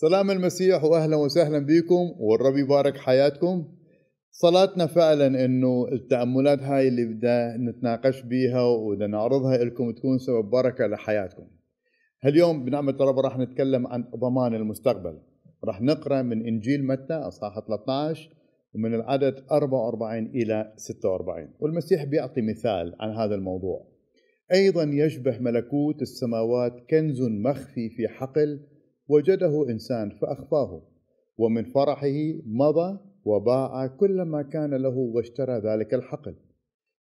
سلام المسيح واهلا وسهلا بكم والرب يبارك حياتكم صلاتنا فعلا انه التاملات هاي اللي بدنا نتناقش بيها وبدنا نعرضها لكم تكون سبب بركه لحياتكم هاليوم بنعمه الرب راح نتكلم عن ضمان المستقبل راح نقرا من انجيل متى اصحاح 13 ومن العدد 44 الى 46 والمسيح بيعطي مثال عن هذا الموضوع ايضا يشبه ملكوت السماوات كنز مخفي في حقل وجده إنسان فأخفاه ومن فرحه مضى وباع كل ما كان له واشترى ذلك الحقل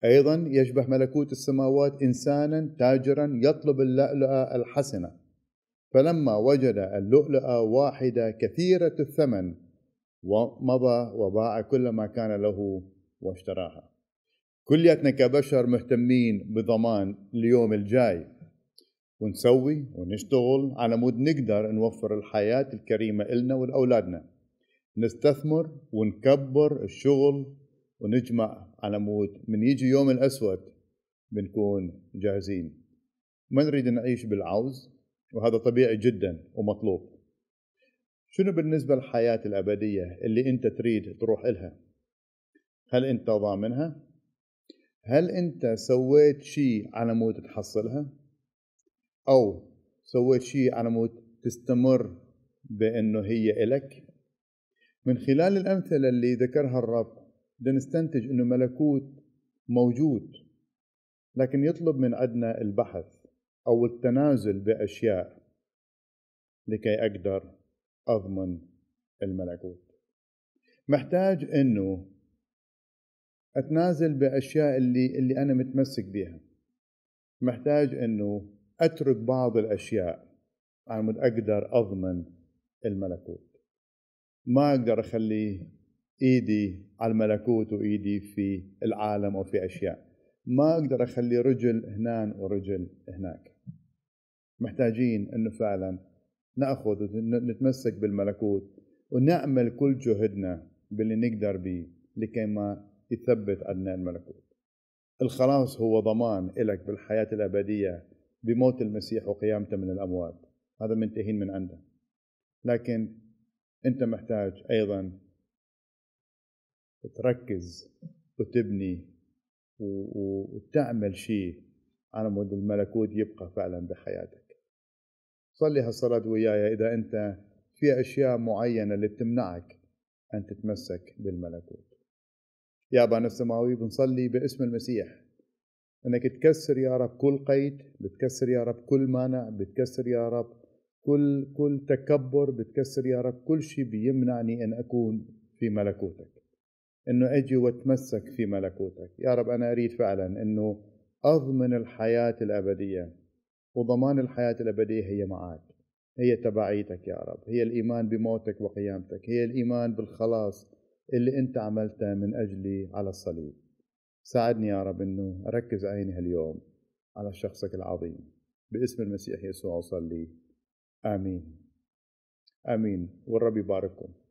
أيضا يشبه ملكوت السماوات إنسانا تاجرا يطلب اللؤلؤة الحسنة فلما وجد اللؤلؤة واحدة كثيرة الثمن ومضى وباع كل ما كان له واشتراها كلياتنا كبشر مهتمين بضمان اليوم الجاي ونسوي ونشتغل على مود نقدر نوفر الحياة الكريمة إلنا ولأولادنا نستثمر ونكبر الشغل ونجمع على مود من يجي يوم الأسود بنكون جاهزين ما نريد نعيش بالعوز وهذا طبيعي جدا ومطلوب شنو بالنسبة للحياة الأبدية اللي أنت تريد تروح إلها هل أنت ضامنها؟ هل أنت سويت شيء على مود تحصلها؟ او سويت شيء على مود تستمر بانه هي الك من خلال الامثله اللي ذكرها الرب نستنتج انه ملكوت موجود لكن يطلب من عندنا البحث او التنازل باشياء لكي اقدر اضمن الملكوت محتاج انه اتنازل باشياء اللي اللي انا متمسك بها محتاج انه أترك بعض الأشياء على مود أقدر أضمن الملكوت ما أقدر أخلي إيدي على الملكوت وإيدي في العالم وفي أشياء ما أقدر أخلي رجل هنا ورجل هناك محتاجين أنه فعلا نأخذ ونتمسك بالملكوت ونعمل كل جهدنا باللي نقدر به لكي ما يثبت عندنا الملكوت الخلاص هو ضمان لك بالحياة الأبدية بموت المسيح وقيامته من الأموات هذا منتهين من عنده لكن أنت محتاج أيضا تركز وتبني وتعمل شيء على مود الملكوت يبقى فعلا بحياتك صلي هالصلاة وياي إذا أنت في أشياء معينة اللي بتمنعك أن تتمسك بالملكوت يا أبانا السماوي بنصلي باسم المسيح انك تكسر يا رب كل قيد بتكسر يا رب كل مانع بتكسر يا رب كل كل تكبر بتكسر يا رب كل شيء بيمنعني ان اكون في ملكوتك انه اجي واتمسك في ملكوتك يا رب انا اريد فعلا انه اضمن الحياه الابديه وضمان الحياه الابديه هي معك هي تبعيتك يا رب هي الايمان بموتك وقيامتك هي الايمان بالخلاص اللي انت عملته من اجلي على الصليب ساعدني يا رب انه اركز عيني هاليوم على شخصك العظيم باسم المسيح يسوع اصلي امين امين والرب يبارككم